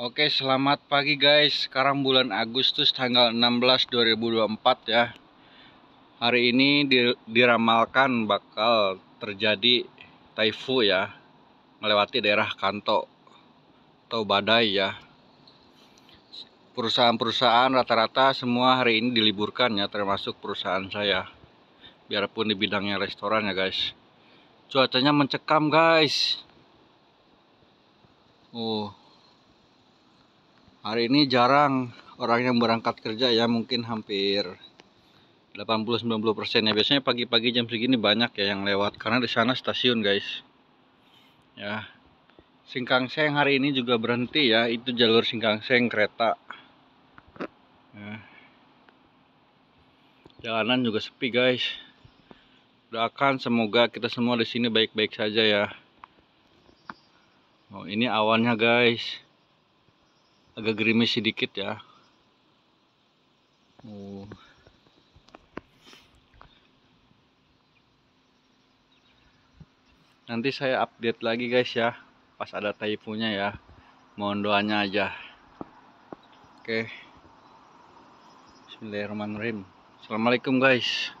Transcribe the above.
Oke selamat pagi guys Sekarang bulan Agustus tanggal 16 2024 ya Hari ini diramalkan bakal terjadi taifu ya Melewati daerah Kanto Atau badai ya Perusahaan-perusahaan rata-rata semua hari ini diliburkan ya Termasuk perusahaan saya Biarpun di bidangnya restoran ya guys Cuacanya mencekam guys Oh uh hari ini jarang orang yang berangkat kerja ya mungkin hampir 80-90% ya biasanya pagi-pagi jam segini banyak ya yang lewat karena di sana stasiun guys ya Singkang Seng hari ini juga berhenti ya itu jalur Singkang Seng kereta ya. jalanan juga sepi guys doakan semoga kita semua di sini baik-baik saja ya Oh ini awannya guys agak gerimis sedikit ya oh. nanti saya update lagi guys ya pas ada taipunya ya mohon doanya aja oke Bismillahirrahmanirrahim Assalamualaikum guys